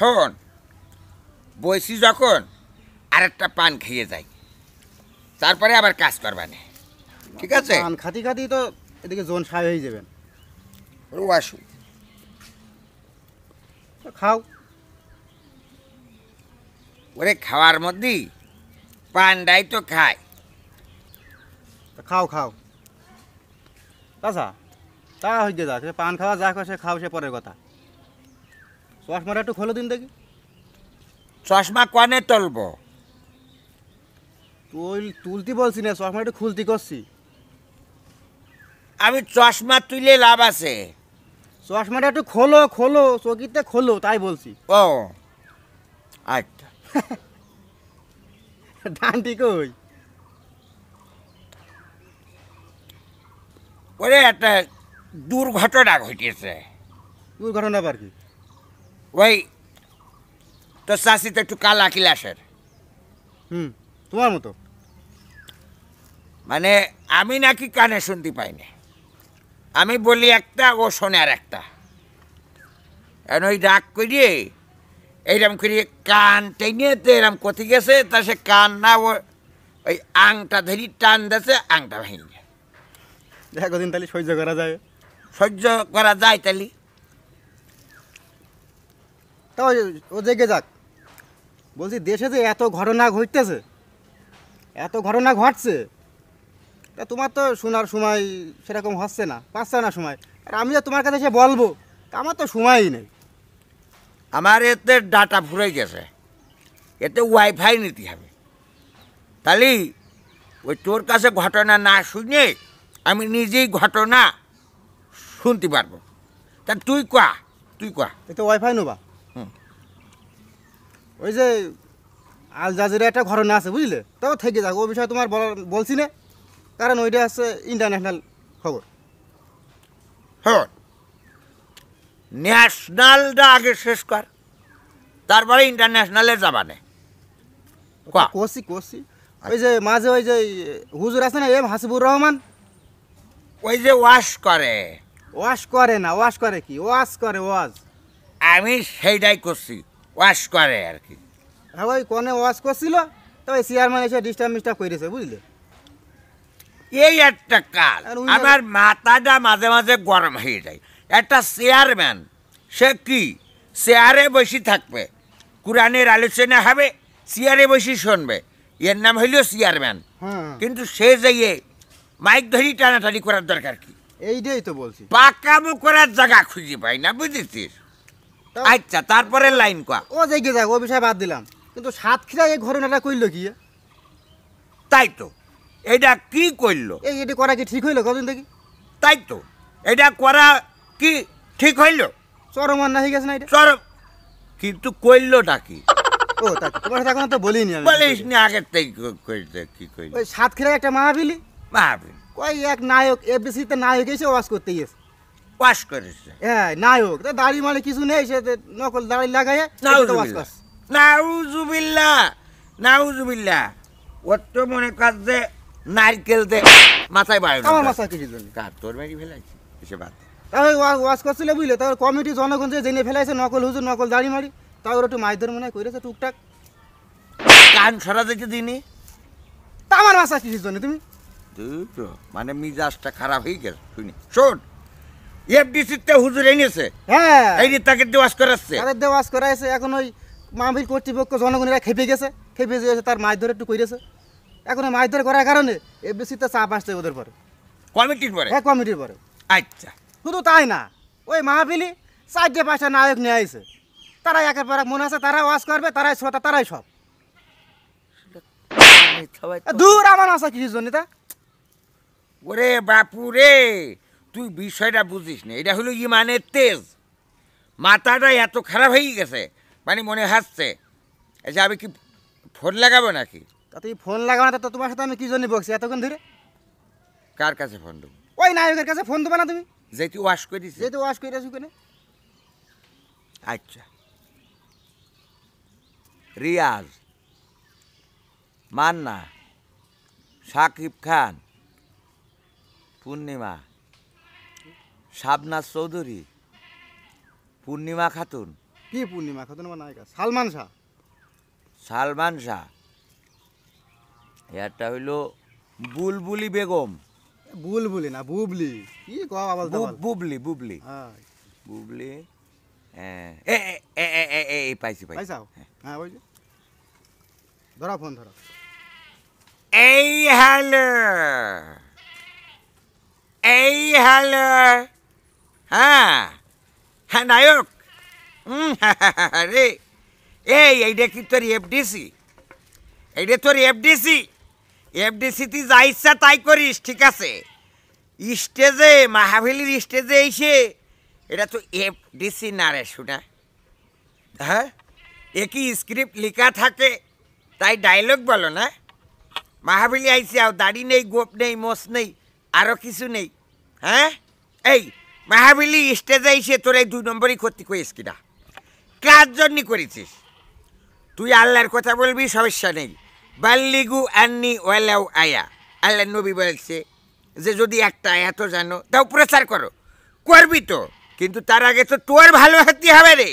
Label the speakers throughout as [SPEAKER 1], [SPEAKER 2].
[SPEAKER 1] শোন বইসি যখন আরেকটা পান খেয়ে যাই তারপরে আবার কাজ না
[SPEAKER 2] ঠিক আছে পান খাতি খাতি তো এদিকে জোন সাই
[SPEAKER 1] হয়ে যাবেন ও আসু খাও ওরে খাওয়ার মধ্যেই পানটাই তো খায় খাও খাও আচ্ছা
[SPEAKER 2] তা হইতে যাক পান খাওয়া যা সে খাও সে পরের কথা চশমাটা একটু খোলো দিন দেখি চশমা কনে তুলবো তুই তুলতি বলছি না চশমা একটু খুলতি করছি
[SPEAKER 1] আমি চশমা তুলে লাভ আছে
[SPEAKER 2] চশমাটা একটু খোলো খোলো চকিতে খোলো তাই বলছি
[SPEAKER 1] ও আচ্ছা ডান্টি কই ওরে একটা দুর্ঘটনা ঘটেছে দুর্ঘটনা আর কি ওই তোর চাষি তো একটু কালা কিলাসের হুম তোমার মতো মানে আমি নাকি কানে শুনতে পাইনি আমি বলি একটা ও শোনে আর একটা এখন ওই ডাক করিয়ে এইরকম করিয়ে কান টেনে তো এরম কথি গেছে তা সে কান না ও ওই আংটা ধরি টান দিয়েছে আংটা ভেঙে দিন তাহলে সহ্য করা যায় সহ্য করা যায় তাহলে
[SPEAKER 2] তা ও জেগে যাক বলছি দেশে যে এত ঘটনা ঘটতেছে এত ঘটনা ঘটছে তা তোমার তো শোনার সময় সেরকম হচ্ছে না পাচ্ছে না সময় আর আমি তো তোমার কাছে এসে বলবো আমার তো সময়ই নেই আমার
[SPEAKER 1] এতে ডাটা ফুরে গেছে এতে ওয়াইফাই নিতে হবে তাহলে ওই তোর কাছে ঘটনা না শুনে আমি নিজেই ঘটনা শুনতে পারবো তা তুই কয়া তুই কয়া তো ওয়াইফাই নেবা
[SPEAKER 2] ওই যে আল জাজিরা একটা ঘটনা আছে বুঝলে তাও থেকে যাক ও বিষয়ে তোমার বলছি না কারণ ওইটা হচ্ছে ইন্টারন্যাশনাল খবর
[SPEAKER 1] হ্যাঁ ন্যাশনালটা আগে শেষ কর তারপরে ইন্টারন্যাশনালে যাবানে আচ্ছা, কোসি কষি
[SPEAKER 2] ওই যে মাঝে ওই যে হুজুর আছে না এম হাসিবুর রহমান ওই যে ওয়াশ করে ওয়াশ করে না ওয়াশ করে কি ওয়াশ করে ওয়াশ আমি সেইটাই করছি ওয়াশ করে আর কি হ্যাঁ ওই কনে ওয়াশ করছিল তবে চেয়ারম্যান এসে ডিস্টার্ব
[SPEAKER 1] মিস্টার্ব করেছে বুঝলে এই একটা কাল আমার মাথাটা মাঝে মাঝে গরম হয়ে যায় একটা চেয়ারম্যান সে কি চেয়ারে বসে থাকবে কোরআনের আলোচনা হবে চেয়ারে বসে শুনবে এর নাম হইল চেয়ারম্যান কিন্তু সে যাইয়ে মাইক ধরি টানাটানি করার দরকার কি এইটাই তো বলছি পাকামো করার জায়গা খুঁজে পাই না বুঝেছিস আচ্ছা তারপরে লাইন কয়া
[SPEAKER 2] ও যে গিয়ে যাক ও বিষয় বাদ দিলাম কিন্তু সাত খিরা এই ঘটনাটা কইল কি তাই তো এটা কি কইল এই এটা করা কি ঠিক হইলো কদিন দেখি তাই তো
[SPEAKER 1] এটা করা কি ঠিক হইল চরম না হয়ে গেছে না এটা চরম কিন্তু কইলোটা কি ও তা তোমার সাথে এখন তো বলিনি আমি বলিস নি আগে তাই কইতে কি কইলো
[SPEAKER 2] ওই সাত খিরা একটা মাহফিলি মাহফিল কই এক নায়ক তে নায়ক এসে আওয়াজ করতে গেছে ওয়াশ করেছে হ্যাঁ নাই হোক তা দাড়ি মানে কিছু নেই সে নকল দাড়ি লাগায়
[SPEAKER 1] নাউজুবিল্লা নাউজুবিল্লা ওর তো মনে কর যে নারকেল দে মাথায় বাড়ে আমার মাথা কিছু জন্য কার তোর মেরি ফেলাইছে এসে বাদ
[SPEAKER 2] তাহলে ওয়াশ করছিলে বুঝলে তাহলে কমিটি জনগণ যে জেনে ফেলাইছে নকল হুজুর নকল দাড়ি মারি তাও একটু মাছ মাইধর মনে হয় করেছে টুকটাক কান সরা দেখে দিনি তা আমার মাথা কিছু জন্য তুমি
[SPEAKER 1] দুটো মানে মিজাজটা খারাপ হয়ে গেছে শুনি শোন এফডিসিতে হুজুর এনেছে হ্যাঁ এই তাকে দেওয়াজ করাচ্ছে তারা
[SPEAKER 2] দেওয়াজ করাইছে এখন ওই মাহবিল কর্তৃপক্ষ জনগণেরা খেপে গেছে খেপে গেছে তার মাছ ধরে একটু করেছে এখন মাছ ধরে করার কারণে এফডিসিতে চাপ আসছে ওদের পরে কমিটির পরে হ্যাঁ কমিটির পরে আচ্ছা শুধু তাই না ওই মাহবিলি চারটে পাঁচটা নায়ক নিয়ে আইছে তারা একের পর মনে আছে তারা ওয়াজ করবে তারাই শ্রোতা তারাই সব
[SPEAKER 1] দূর আমার আসা কিছু জন্য তা ওরে বাপুরে তুই বিষয়টা বুঝিস না এটা হলো ইমানের তেজ মাথাটা এত খারাপ হয়ে গেছে মানে মনে হাসছে আচ্ছা আমি কি ফোন লাগাবো নাকি তা তুই ফোন লাগাবো
[SPEAKER 2] না তো তোমার সাথে আমি কি জন্য বকছি এতক্ষণ ধরে
[SPEAKER 1] কার কাছে ফোন দেবো
[SPEAKER 2] ওই নায়কের কাছে ফোন দেবো না তুমি
[SPEAKER 1] যেহেতু ওয়াশ করে যে যেহেতু ওয়াশ করে আসি কেনে আচ্ছা রিয়াজ মান্না সাকিব খান পূর্ণিমা শাবনাজ চৌধুরী পূর্ণিমা খাতুন কি পূর্ণিমা খাতুন আমার নায়িকা সালমান শাহ সালমান শাহ একটা হইল বুলবুলি বেগম বুলবুলি না বুবলি কি কম বুবলি বুবলি বুবলি ফোন এই হ্যালো এই হ্যালো হ্যাঁ হ্যাঁ নায়ক হুম রে এই এইটা কি তোর এফডিসি এইটা তোর এফডিসি তুই যা ইচ্ছা তাই করিস ঠিক আছে স্টেজে মাহাভেলির স্টেজে এসে এটা তো এফডিসি না রে শোনা হ্যাঁ একই স্ক্রিপ্ট লেখা থাকে তাই ডায়লগ বলো না মাহাবিলি আইসি আও দাড়ি নেই গোপ নেই মোস নেই আরও কিছু নেই হ্যাঁ এই মাহাবিলি স্টেজে এসে তোর এই দুই নম্বরই ক্ষতি করিস কিনা কার জন্য করেছিস তুই আল্লাহর কথা বলবি সমস্যা নেই বাল্লিগু আন্নি ওয়ালাউ আয়া আল্লাহ নবী বলছে যে যদি একটা এত জানো তাও প্রচার করো করবি তো কিন্তু তার আগে তো তোর ভালো হতে হবে রে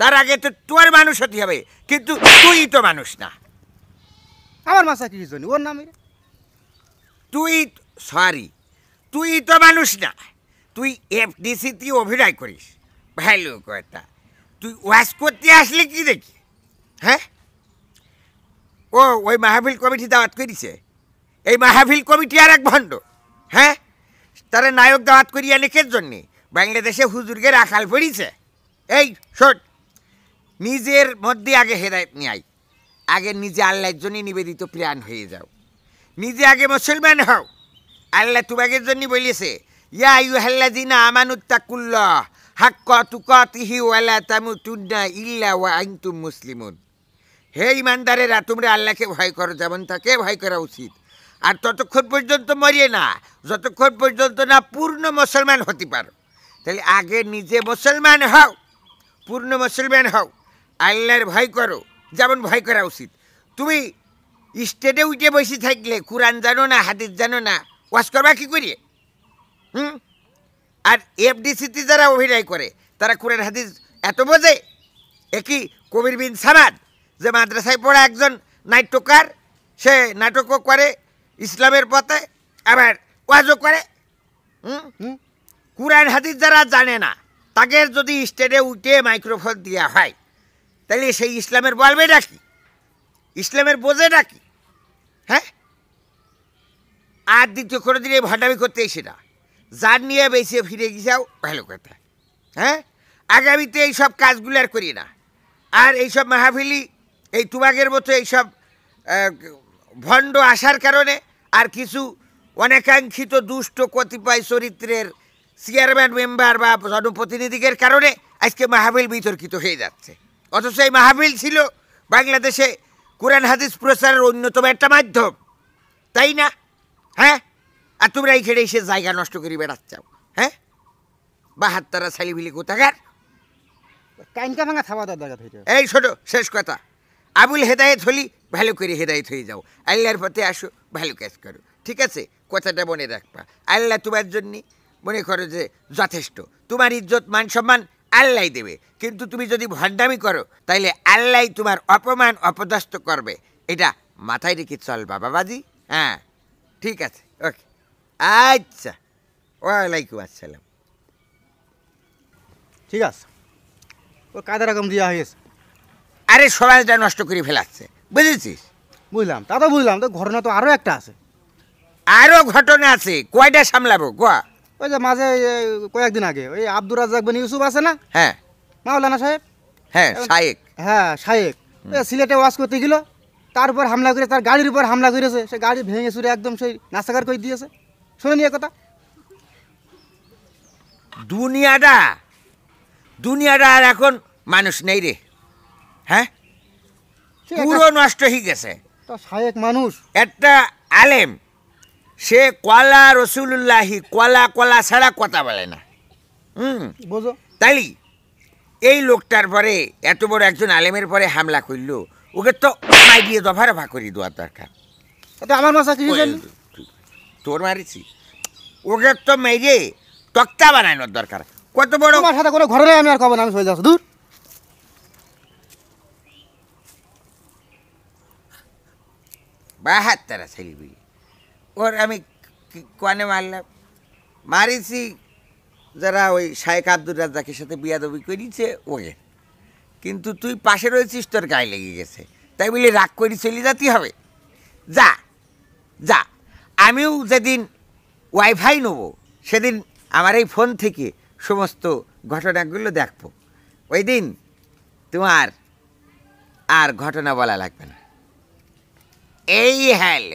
[SPEAKER 1] তার আগে তো তোর মানুষ হতে হবে কিন্তু তুই তো মানুষ না আমার মাসা কি জন্য ওর নামে তুই সরি তুই তো মানুষ না তুই এফডিসিতে অভিনয় করিস ভ্যালু কথা তুই ওয়াশ করতে আসলে কি দেখি হ্যাঁ ও ওই মাহফিল কমিটি দাওয়াত করিছে এই মাহফিল কমিটি আর এক ভণ্ড হ্যাঁ তারা নায়ক দাওয়াত করিয়া নেকের জন্যে বাংলাদেশে হুজুরগের আকাল পড়িছে এই শোট নিজের মধ্যে আগে হেদায়ত নিয়ে আই আগে নিজে আল্লাহর জন্য নিবেদিত প্রাণ হয়ে যাও নিজে আগে মুসলমান হও আল্লাহ তোমাকে জন্য বলিয়েছে ইয়া আইয়ুহাল্লাযিনা আমানুত্তাকুল্লাহ হাক্কা তুকাতিহি ওয়ালা তামুতুন্না ইল্লা ওয়া আনতুম মুসলিমুন হে ইমানদারেরা তোমরা আল্লাহকে ভয় করো যেমন তাকে ভয় করা উচিত আর ততক্ষণ পর্যন্ত মরিয়ে না যতক্ষণ পর্যন্ত না পূর্ণ মুসলমান হতে পারো তাহলে আগে নিজে মুসলমান হও পূর্ণ মুসলমান হও আল্লাহর ভয় করো যেমন ভয় করা উচিত তুমি স্টেটে উঠে বসে থাকলে কোরআন জানো না হাদিস জানো না ওয়াশ করবা কী করিয়ে হুম আর এফডিসিতে যারা অভিনয় করে তারা কোরআন হাদিস এত বোঝে একই কবির বিন সামাদ যে মাদ্রাসায় পড়া একজন নাট্যকার সে নাটকও করে ইসলামের পথে আবার ওয়াজও করে হুম কোরআন হাদিস যারা জানে না তাকে যদি স্টেজে উঠে মাইক্রোফোন দেওয়া হয় তাহলে সেই ইসলামের বলবে নাকি ইসলামের বোঝে নাকি হ্যাঁ আর দ্বিতীয় কোনো দিন এই ভাণ্ডামি করতে এসে না যার নিয়ে বেঁচে ফিরে গিয়েও ভালো কথা হ্যাঁ আগামীতে এইসব কাজগুলো আর করি না আর এইসব মাহাফিলি এই তুমাগের মতো এইসব ভণ্ড আসার কারণে আর কিছু অনেকাঙ্ক্ষিত দুষ্ট কতিপয় চরিত্রের চেয়ারম্যান মেম্বার বা জনপ্রতিনিধিদের কারণে আজকে মাহাবিল বিতর্কিত হয়ে যাচ্ছে অথচ এই মাহাবিল ছিল বাংলাদেশে কোরআন হাদিস প্রচারের অন্যতম একটা মাধ্যম তাই না হ্যাঁ আর তোমরা এইখানে এসে জায়গা নষ্ট করে বেড়াচ্ছ হ্যাঁ বা হাত তারা কোথাকার এই ছোট শেষ কথা আবুল হেদায়ত হলি ভালো করে হেদায়ত হয়ে যাও আল্লাহর পথে আসো ভালো কাজ করো ঠিক আছে কথাটা মনে রাখবা আল্লাহ তোমার জন্যে মনে করো যে যথেষ্ট তোমার ইজ্জত মান সম্মান আল্লাহ দেবে কিন্তু তুমি যদি ভণ্ডামি করো তাইলে আল্লাহ তোমার অপমান অপদস্থ করবে এটা মাথায় রেখে চলবা বাবাজি হ্যাঁ ঠিক আছে ওকে আচ্ছা ওয়ালাইকুম আসসালাম ঠিক আছে ও কাদা রকম দেওয়া হয়েছে আরে সমাজটা নষ্ট করে ফেলাচ্ছে বুঝেছিস বুঝলাম তা তো বুঝলাম তো ঘটনা তো আরও একটা আছে আরও ঘটনা আছে কয়টা সামলাবো কোয়া ওই যে
[SPEAKER 2] মাঝে কয়েকদিন আগে ওই আব্দুর রাজাক বিন ইউসুফ আছে না হ্যাঁ মাওলানা সাহেব হ্যাঁ শায়েক হ্যাঁ শায়েক সিলেটে ওয়াশ করতে গেল তারপর হামলা করে তার গাড়ির উপর হামলা করেছে সে গাড়ি ভেঙে সুরে একদম সেই নাসাকার করে দিয়েছে শুনে নিয়ে
[SPEAKER 1] কথা দুনিয়াটা দুনিয়াটা আর এখন মানুষ নেই রে হ্যাঁ পুরো নষ্ট হয়ে গেছে মানুষ একটা আলেম সে কলা রসুল্লাহি কলা কলা ছাড়া কথা বলে না হুম বোঝো তাই এই লোকটার পরে এত বড় একজন আলেমের পরে হামলা করলো ওকে তো মাই দিয়ে দফা রফা দেওয়ার দরকার আমার মাসা কিছু তোর মারিছি ওকে তো মেরে তক্তা বানানোর দরকার
[SPEAKER 2] কত বড় আমার সাথে কোনো ঘরে আমি আর কবে না আমি চলে যাচ্ছি দূর
[SPEAKER 1] বাহাত্তারা ছেলবি ওর আমি কানে মারলাম মারিছি যারা ওই শায়েক আব্দুর রাজাকের সাথে বিয়াদবি করিছে ওকে কিন্তু তুই পাশে রয়েছিস তোর গায়ে লেগে গেছে তাই বলে রাগ করি চলে যাতে হবে যা যা আমিও যেদিন ওয়াইফাই নেব সেদিন আমার এই ফোন থেকে সমস্ত ঘটনাগুলো দেখব ওই দিন তোমার আর ঘটনা বলা লাগবে না এই হ্যাল